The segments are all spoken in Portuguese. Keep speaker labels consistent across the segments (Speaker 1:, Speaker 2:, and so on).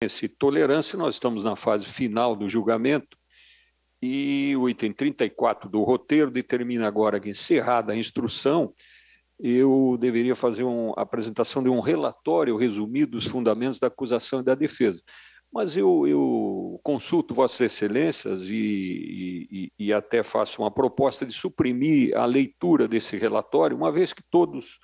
Speaker 1: e tolerância, nós estamos na fase final do julgamento e o item 34 do roteiro determina agora que, encerrada a instrução, eu deveria fazer uma apresentação de um relatório resumido dos fundamentos da acusação e da defesa. Mas eu, eu consulto Vossas Excelências e, e, e até faço uma proposta de suprimir a leitura desse relatório, uma vez que todos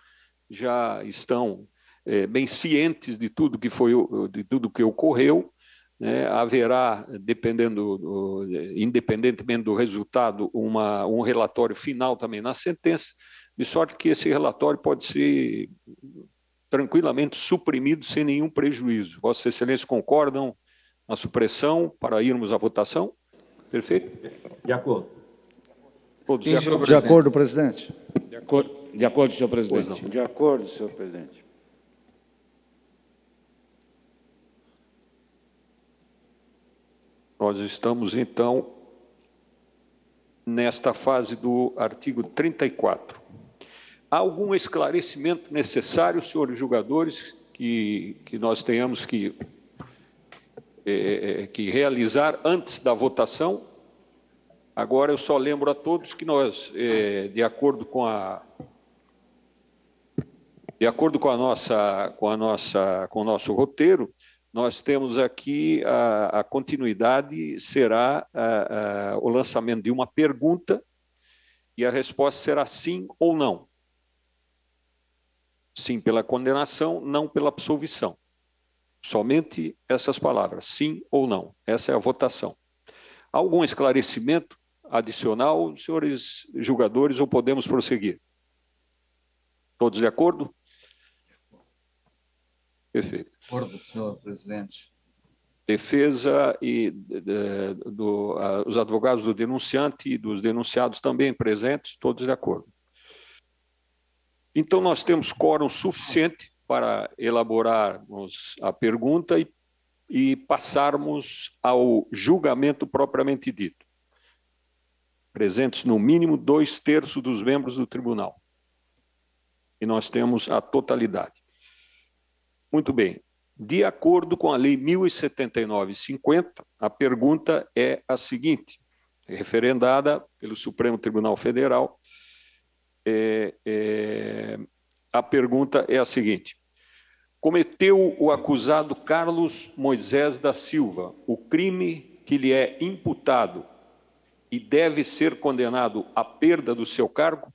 Speaker 1: já estão é, bem cientes de tudo que foi de tudo que ocorreu né, haverá dependendo do, independentemente do resultado uma, um relatório final também na sentença de sorte que esse relatório pode ser tranquilamente suprimido sem nenhum prejuízo Vossa Excelência concordam na supressão para irmos à votação perfeito de acordo Todos de, acordo, de acordo presidente de acordo de acordo senhor presidente de acordo senhor presidente Nós estamos, então, nesta fase do artigo 34. Há algum esclarecimento necessário, senhores julgadores, que, que nós tenhamos que, é, que realizar antes da votação? Agora, eu só lembro a todos que nós, é, de acordo com a de acordo com a nossa com a nossa com o nosso roteiro, nós temos aqui a, a continuidade será a, a, o lançamento de uma pergunta e a resposta será sim ou não. Sim pela condenação, não pela absolvição. Somente essas palavras, sim ou não. Essa é a votação. Algum esclarecimento adicional, senhores julgadores, ou podemos prosseguir? Todos de acordo? Perfeito. Acordo, senhor presidente. Defesa e de, do, a, os advogados do denunciante e dos denunciados também presentes, todos de acordo. Então, nós temos quórum suficiente para elaborarmos a pergunta e, e passarmos ao julgamento propriamente dito. Presentes, no mínimo, dois terços dos membros do tribunal. E nós temos a totalidade. Muito bem. De acordo com a Lei 1079-50, a pergunta é a seguinte, referendada pelo Supremo Tribunal Federal. É, é, a pergunta é a seguinte: cometeu o acusado Carlos Moisés da Silva o crime que lhe é imputado e deve ser condenado à perda do seu cargo?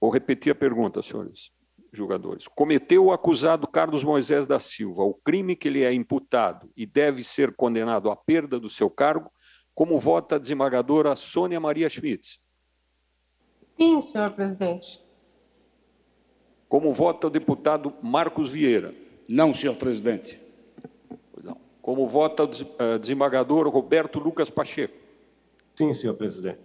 Speaker 1: Vou repetir a pergunta, senhores julgadores, cometeu o acusado Carlos Moisés da Silva o crime que lhe é imputado e deve ser condenado à perda do seu cargo, como vota a desembargadora Sônia Maria Schmitz. Sim, senhor presidente. Como vota o deputado Marcos Vieira? Não, senhor presidente. Como vota o eh, desembargador Roberto Lucas Pacheco? Sim, senhor presidente.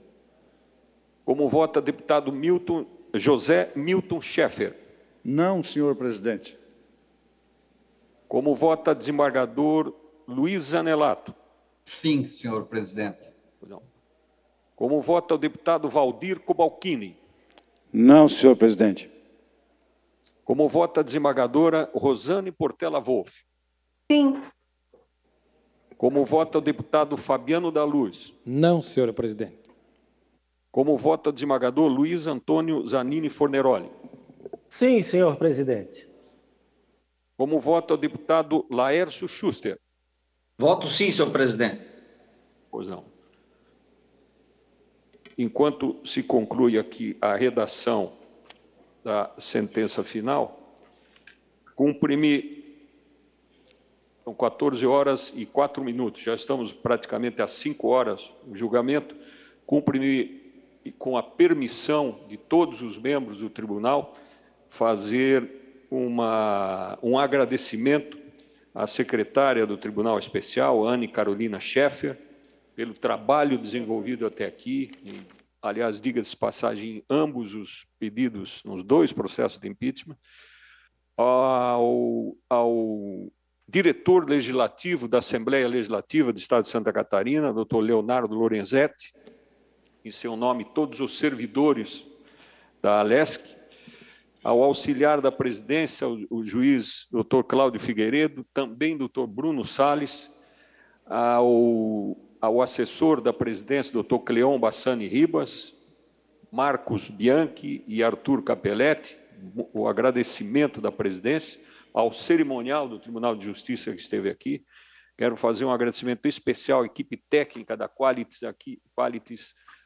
Speaker 1: Como vota o deputado Milton, José Milton Schaeffer? Não, senhor presidente. Como vota desembargador Luiz Anelato? Sim, senhor presidente. Como vota o deputado Valdir Cobalcini? Não, senhor presidente. Como vota a desembargadora Rosane Portela Wolff? Sim. Como vota o deputado Fabiano da Luz? Não, senhor presidente. Como vota o desembargador Luiz Antônio Zanini Forneroli? Sim, senhor presidente. Como vota o deputado Laércio Schuster? Voto sim, senhor presidente. Pois não. Enquanto se conclui aqui a redação da sentença final, cumprimir. São 14 horas e 4 minutos, já estamos praticamente a 5 horas o julgamento. Cumprimir com a permissão de todos os membros do tribunal fazer uma, um agradecimento à secretária do Tribunal Especial, Anne Carolina Schaeffer, pelo trabalho desenvolvido até aqui. aliás, diga-se passagem, em ambos os pedidos, nos dois processos de impeachment, ao, ao diretor legislativo da Assembleia Legislativa do Estado de Santa Catarina, doutor Leonardo Lorenzetti, em seu nome todos os servidores da Alesc, ao auxiliar da presidência, o, juiz Dr. Cláudio Figueiredo, também Dr. Bruno Sales, ao, ao assessor da presidência, Dr. Cleon Bassani Ribas, Marcos Bianchi e Arthur Capelletti, o agradecimento da presidência, ao cerimonial do Tribunal de Justiça que esteve aqui. Quero fazer um agradecimento especial à equipe técnica da Qualitis aqui,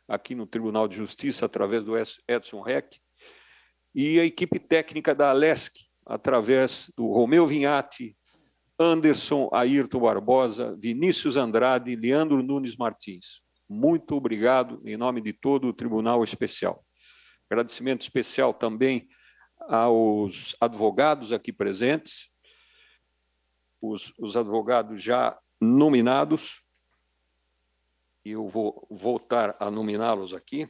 Speaker 1: aqui no Tribunal de Justiça, através do Edson Reck, e a equipe técnica da Alesc, através do Romeu Vinhati, Anderson Ayrton Barbosa, Vinícius Andrade, Leandro Nunes Martins. Muito obrigado em nome de todo o Tribunal Especial. Agradecimento especial também aos advogados aqui presentes, os, os advogados já nominados, e eu vou voltar a nominá-los aqui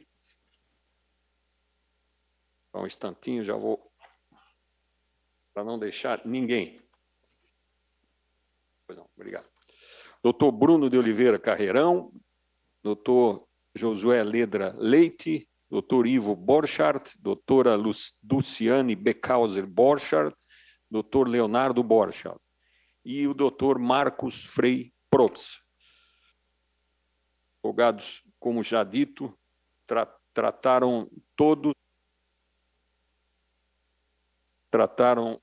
Speaker 1: um instantinho, já vou. Para não deixar ninguém. Pois não, obrigado. Doutor Bruno de Oliveira Carreirão, doutor Josué Ledra Leite, doutor Ivo Borchardt, doutora Luciane Beckhauser Borchardt, doutor Leonardo Borchardt e o doutor Marcos Frei Protz. fogados como já dito, tra trataram todos trataram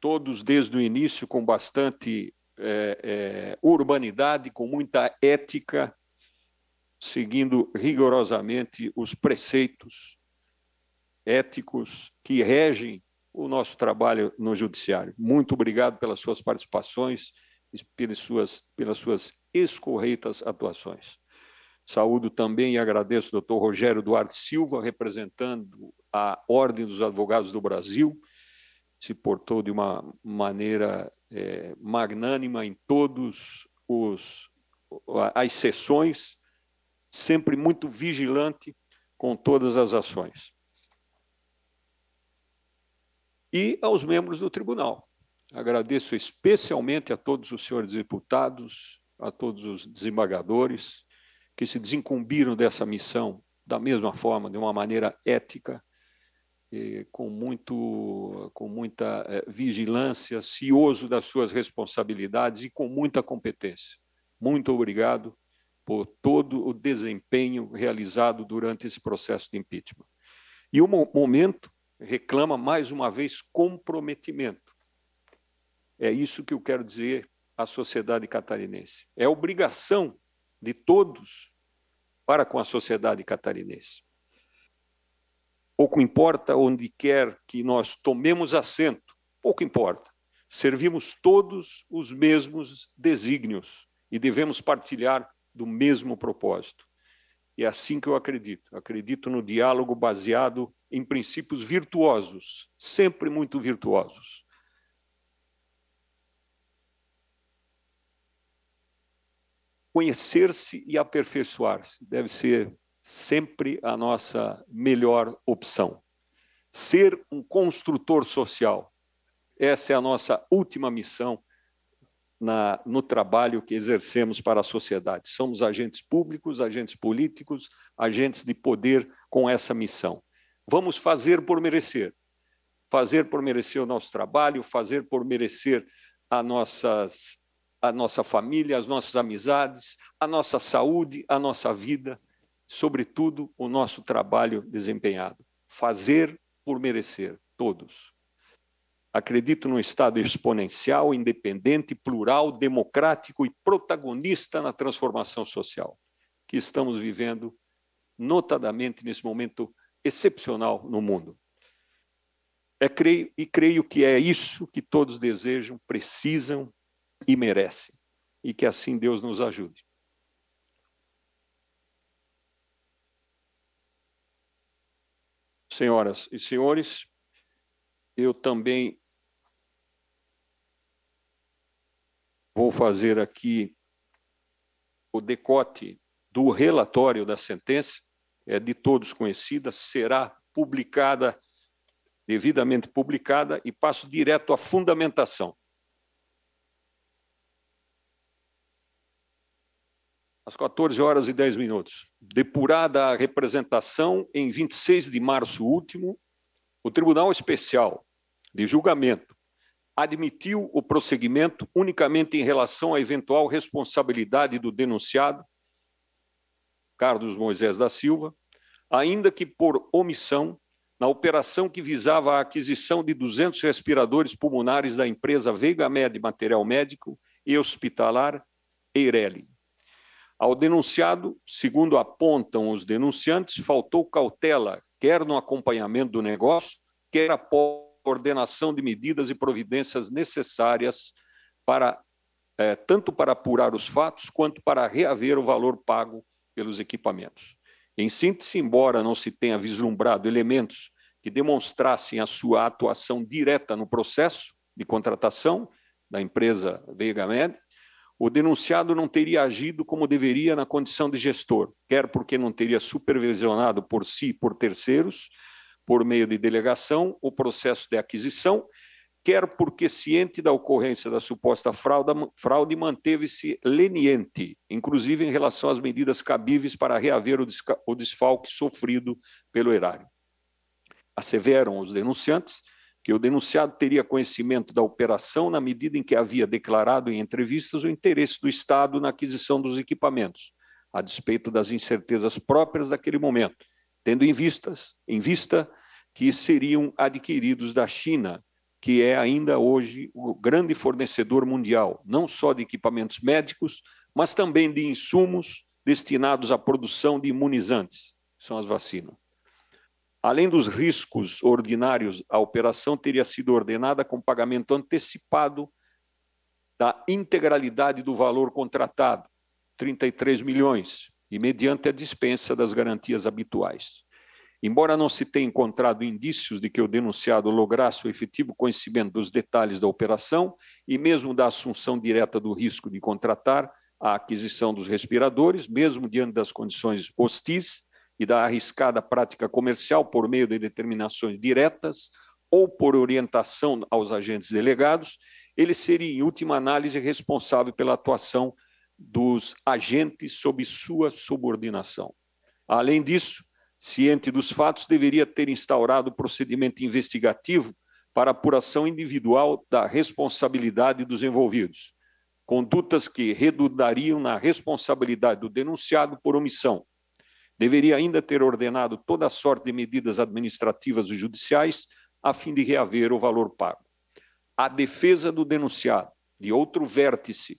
Speaker 1: todos desde o início com bastante é, é, urbanidade, com muita ética, seguindo rigorosamente os preceitos éticos que regem o nosso trabalho no Judiciário. Muito obrigado pelas suas participações e pelas suas, pelas suas escorreitas atuações. Saúdo também e agradeço o doutor Rogério Duarte Silva, representando a Ordem dos Advogados do Brasil, se portou de uma maneira é, magnânima em todos os as sessões, sempre muito vigilante com todas as ações. E aos membros do tribunal. Agradeço especialmente a todos os senhores deputados, a todos os desembargadores que se desincumbiram dessa missão da mesma forma, de uma maneira ética, com, muito, com muita eh, vigilância, cioso das suas responsabilidades e com muita competência. Muito obrigado por todo o desempenho realizado durante esse processo de impeachment. E o momento reclama, mais uma vez, comprometimento. É isso que eu quero dizer à sociedade catarinense. É obrigação de todos para com a sociedade catarinense. Pouco importa onde quer que nós tomemos assento, pouco importa. Servimos todos os mesmos desígnios e devemos partilhar do mesmo propósito. E é assim que eu acredito. Acredito no diálogo baseado em princípios virtuosos, sempre muito virtuosos. Conhecer-se e aperfeiçoar-se deve ser sempre a nossa melhor opção. Ser um construtor social. Essa é a nossa última missão na, no trabalho que exercemos para a sociedade. Somos agentes públicos, agentes políticos, agentes de poder com essa missão. Vamos fazer por merecer. Fazer por merecer o nosso trabalho, fazer por merecer a, nossas, a nossa família, as nossas amizades, a nossa saúde, a nossa vida sobretudo, o nosso trabalho desempenhado. Fazer por merecer, todos. Acredito num Estado exponencial, independente, plural, democrático e protagonista na transformação social que estamos vivendo, notadamente nesse momento excepcional no mundo. É, creio, e creio que é isso que todos desejam, precisam e merecem. E que assim Deus nos ajude. Senhoras e senhores, eu também vou fazer aqui o decote do relatório da sentença, é de todos conhecida, será publicada, devidamente publicada, e passo direto à fundamentação. às 14 horas e 10 minutos. Depurada a representação, em 26 de março último, o Tribunal Especial de Julgamento admitiu o prosseguimento unicamente em relação à eventual responsabilidade do denunciado, Carlos Moisés da Silva, ainda que por omissão, na operação que visava a aquisição de 200 respiradores pulmonares da empresa Veiga Med Material Médico e Hospitalar Eireli. Ao denunciado, segundo apontam os denunciantes, faltou cautela, quer no acompanhamento do negócio, quer a coordenação de medidas e providências necessárias para eh, tanto para apurar os fatos quanto para reaver o valor pago pelos equipamentos. Em síntese, embora não se tenha vislumbrado elementos que demonstrassem a sua atuação direta no processo de contratação da empresa Veiga Med, o denunciado não teria agido como deveria na condição de gestor, quer porque não teria supervisionado por si e por terceiros, por meio de delegação, o processo de aquisição, quer porque, ciente da ocorrência da suposta fraude, fraude manteve-se leniente, inclusive em relação às medidas cabíveis para reaver o desfalque sofrido pelo erário. Asseveram os denunciantes que o denunciado teria conhecimento da operação na medida em que havia declarado em entrevistas o interesse do Estado na aquisição dos equipamentos, a despeito das incertezas próprias daquele momento, tendo em, vistas, em vista que seriam adquiridos da China, que é ainda hoje o grande fornecedor mundial, não só de equipamentos médicos, mas também de insumos destinados à produção de imunizantes, que são as vacinas. Além dos riscos ordinários, a operação teria sido ordenada com pagamento antecipado da integralidade do valor contratado, 33 milhões, e mediante a dispensa das garantias habituais. Embora não se tenha encontrado indícios de que o denunciado lograsse o efetivo conhecimento dos detalhes da operação e mesmo da assunção direta do risco de contratar a aquisição dos respiradores, mesmo diante das condições hostis, e da arriscada prática comercial por meio de determinações diretas ou por orientação aos agentes delegados, ele seria, em última análise, responsável pela atuação dos agentes sob sua subordinação. Além disso, ciente dos fatos, deveria ter instaurado procedimento investigativo para apuração individual da responsabilidade dos envolvidos, condutas que redundariam na responsabilidade do denunciado por omissão, Deveria ainda ter ordenado toda a sorte de medidas administrativas e judiciais a fim de reaver o valor pago. A defesa do denunciado, de outro vértice,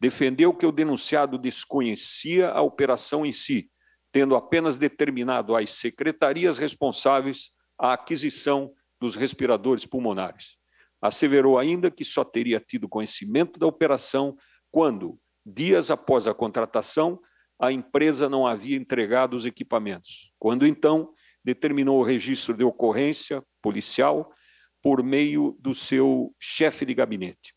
Speaker 1: defendeu que o denunciado desconhecia a operação em si, tendo apenas determinado às secretarias responsáveis a aquisição dos respiradores pulmonares. Asseverou ainda que só teria tido conhecimento da operação quando, dias após a contratação, a empresa não havia entregado os equipamentos. Quando então determinou o registro de ocorrência policial por meio do seu chefe de gabinete.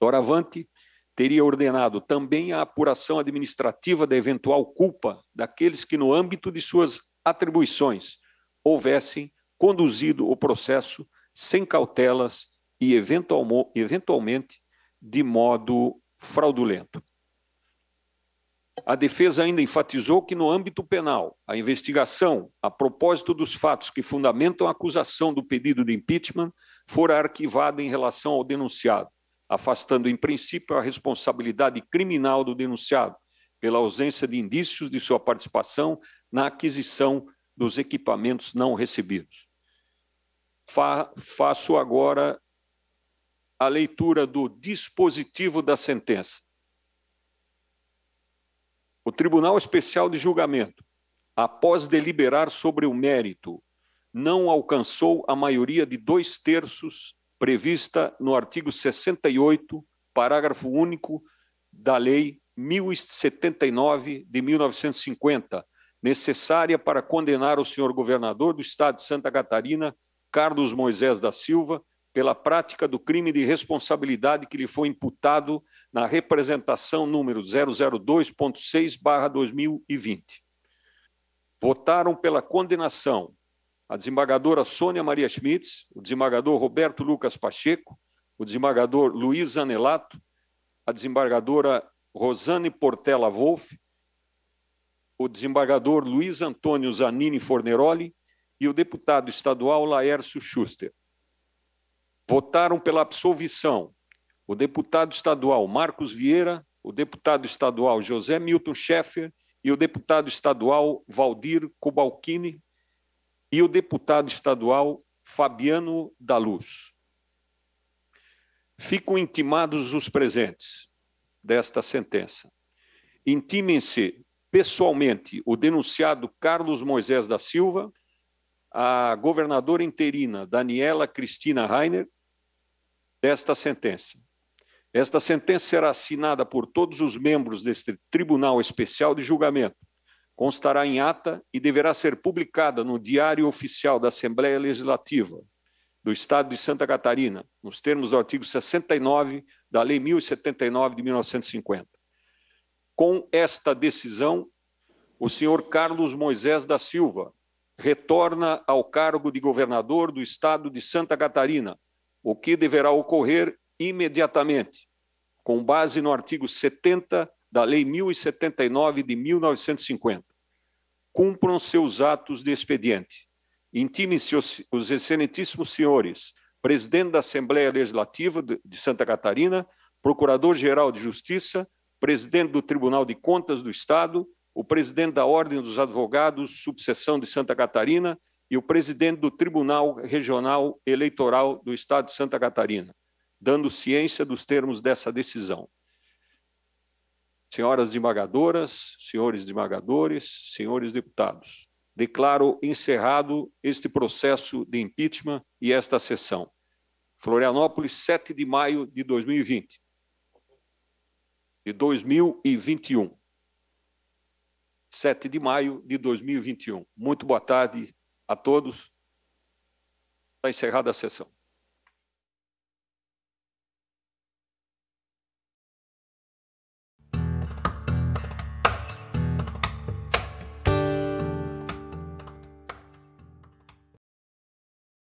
Speaker 1: Doravante teria ordenado também a apuração administrativa da eventual culpa daqueles que, no âmbito de suas atribuições, houvessem conduzido o processo sem cautelas e, eventualmente, de modo fraudulento. A defesa ainda enfatizou que, no âmbito penal, a investigação a propósito dos fatos que fundamentam a acusação do pedido de impeachment fora arquivada em relação ao denunciado, afastando, em princípio, a responsabilidade criminal do denunciado pela ausência de indícios de sua participação na aquisição dos equipamentos não recebidos. Fa faço agora a leitura do dispositivo da sentença. O Tribunal Especial de Julgamento, após deliberar sobre o mérito, não alcançou a maioria de dois terços prevista no artigo 68, parágrafo único da Lei 1079 de 1950, necessária para condenar o senhor governador do Estado de Santa Catarina, Carlos Moisés da Silva, pela prática do crime de responsabilidade que lhe foi imputado na representação número 002.6/2020. Votaram pela condenação a desembargadora Sônia Maria Schmitz, o desembargador Roberto Lucas Pacheco, o desembargador Luiz Anelato, a desembargadora Rosane Portela Wolff, o desembargador Luiz Antônio Zanini Forneroli e o deputado estadual Laércio Schuster votaram pela absolvição o deputado estadual Marcos Vieira, o deputado estadual José Milton Schaeffer e o deputado estadual Valdir Cobalcini e o deputado estadual Fabiano da Luz. Ficam intimados os presentes desta sentença. Intimem-se pessoalmente o denunciado Carlos Moisés da Silva, a governadora interina Daniela Cristina Rainer desta sentença. Esta sentença será assinada por todos os membros deste Tribunal Especial de Julgamento, constará em ata e deverá ser publicada no Diário Oficial da Assembleia Legislativa do Estado de Santa Catarina, nos termos do artigo 69 da Lei 1079 de 1950. Com esta decisão, o senhor Carlos Moisés da Silva retorna ao cargo de governador do Estado de Santa Catarina o que deverá ocorrer imediatamente, com base no artigo 70 da Lei 1079 de 1950. Cumpram seus atos de expediente. Intimem-se os, os excelentíssimos senhores, presidente da Assembleia Legislativa de Santa Catarina, procurador-geral de Justiça, presidente do Tribunal de Contas do Estado, o presidente da Ordem dos Advogados, subseção de Santa Catarina, e o presidente do Tribunal Regional Eleitoral do Estado de Santa Catarina, dando ciência dos termos dessa decisão. Senhoras desembargadoras, senhores desembargadores, senhores deputados, declaro encerrado este processo de impeachment e esta sessão. Florianópolis, 7 de maio de 2020. De 2021. 7 de maio de 2021. Muito boa tarde a todos. Está encerrada a sessão.